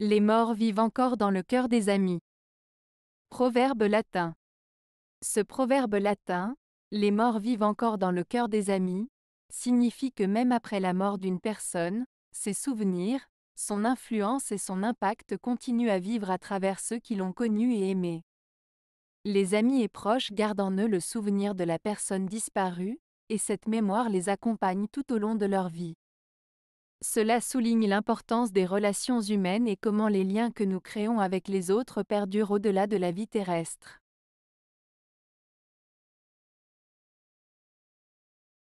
Les morts vivent encore dans le cœur des amis. Proverbe latin. Ce proverbe latin, les morts vivent encore dans le cœur des amis, signifie que même après la mort d'une personne, ses souvenirs, son influence et son impact continuent à vivre à travers ceux qui l'ont connu et aimé. Les amis et proches gardent en eux le souvenir de la personne disparue, et cette mémoire les accompagne tout au long de leur vie. Cela souligne l'importance des relations humaines et comment les liens que nous créons avec les autres perdurent au-delà de la vie terrestre.